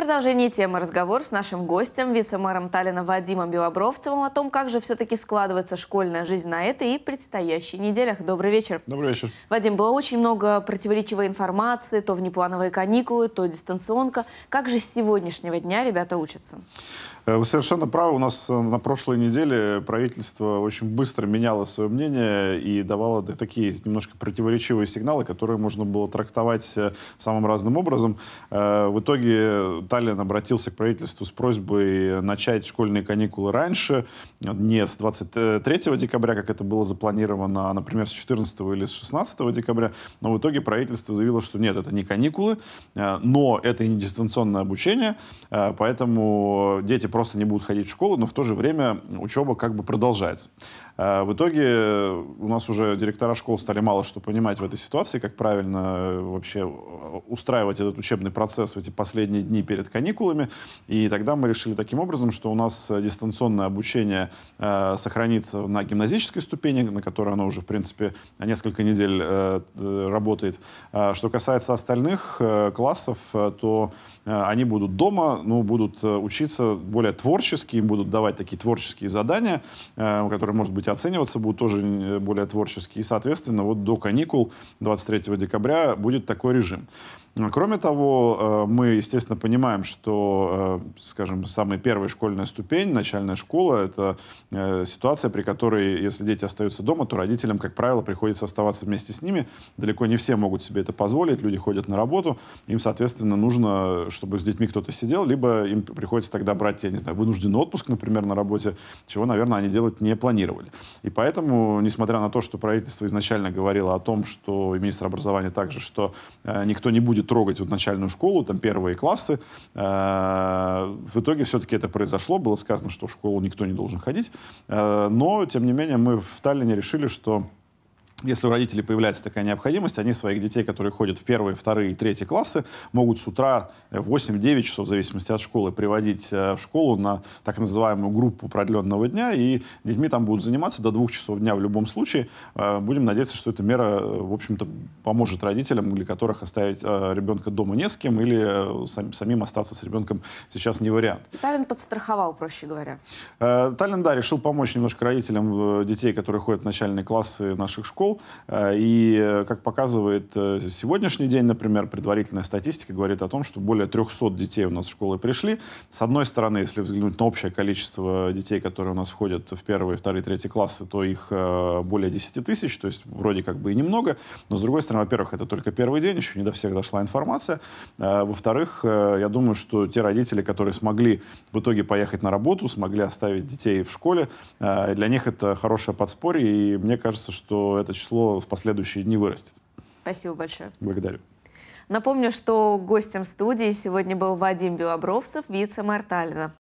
продолжении темы разговор с нашим гостем, вице-мэром Таллина Вадимом Белобровцевым о том, как же все-таки складывается школьная жизнь на этой и предстоящей неделях. Добрый вечер. Добрый вечер. Вадим, было очень много противоречивой информации, то внеплановые каникулы, то дистанционка. Как же с сегодняшнего дня ребята учатся? Э, вы совершенно правы. У нас э, на прошлой неделе правительство очень быстро меняло свое мнение и давало такие немножко противоречивые сигналы, которые можно было трактовать э, самым разным образом. В итоге Таллин обратился к правительству с просьбой начать школьные каникулы раньше, не с 23 декабря, как это было запланировано, а, например, с 14 или с 16 декабря. Но в итоге правительство заявило, что нет, это не каникулы, но это и не дистанционное обучение, поэтому дети просто не будут ходить в школу, но в то же время учеба как бы продолжается. А в итоге э, у нас уже директора школ стали мало что понимать в этой ситуации, как правильно э, вообще э, устраивать этот учебный процесс в эти последние дни перед каникулами. И тогда мы решили таким образом, что у нас дистанционное обучение сохранится на гимназической ступени, на которой оно уже, в принципе, несколько недель работает. А что касается остальных классов, то они будут дома, ну, будут учиться более творчески, им будут давать такие творческие задания, которые, может быть, оцениваться будут тоже э, более творчески И, соответственно, вот до каникул 23 декабря будет такой режим. Э, кроме того, э, мы, естественно, понимаем, что, скажем, самая первая школьная ступень, начальная школа, это ситуация, при которой, если дети остаются дома, то родителям, как правило, приходится оставаться вместе с ними. Далеко не все могут себе это позволить, люди ходят на работу, им, соответственно, нужно, чтобы с детьми кто-то сидел, либо им приходится тогда брать, я не знаю, вынужденный отпуск, например, на работе, чего, наверное, они делать не планировали. И поэтому, несмотря на то, что правительство изначально говорило о том, что и министр образования также, что э, никто не будет трогать вот начальную школу, там первые классы, э, в итоге все-таки это произошло. Было сказано, что в школу никто не должен ходить. Э, но, тем не менее, мы в Таллине решили, что если у родителей появляется такая необходимость, они своих детей, которые ходят в первые, вторые и третьи классы, могут с утра э, в 8-9 часов, в зависимости от школы, приводить э, в школу на так называемую группу продленного дня, и детьми там будут заниматься до двух часов дня в любом случае. Э, будем надеяться, что эта мера, в общем-то, поможет родителям, для которых оставить ребенка дома не с кем, или самим остаться с ребенком сейчас не вариант. Таллин подстраховал, проще говоря. Таллин, да, решил помочь немножко родителям детей, которые ходят в начальные классы наших школ, прошел. Э, и, э, как показывает э, сегодняшний день, например, предварительная статистика говорит о том, что более 300 детей у нас в школы пришли. С одной стороны, если взглянуть на общее количество детей, которые у нас входят в первые, вторые, третьи классы, то их более 10 тысяч, то есть вроде как бы и немного. Но, с другой стороны, во-первых, это только первый день, еще не до всех дошла информация. Во-вторых, я думаю, что те родители, которые смогли в итоге поехать на работу, смогли оставить детей в школе, для них это хорошее подспорье, и мне кажется, что это число в последующие дни вырастет. Спасибо большое. Благодарю. Напомню, что гостем студии сегодня был Вадим Белобровцев, вице-мэр Таллина.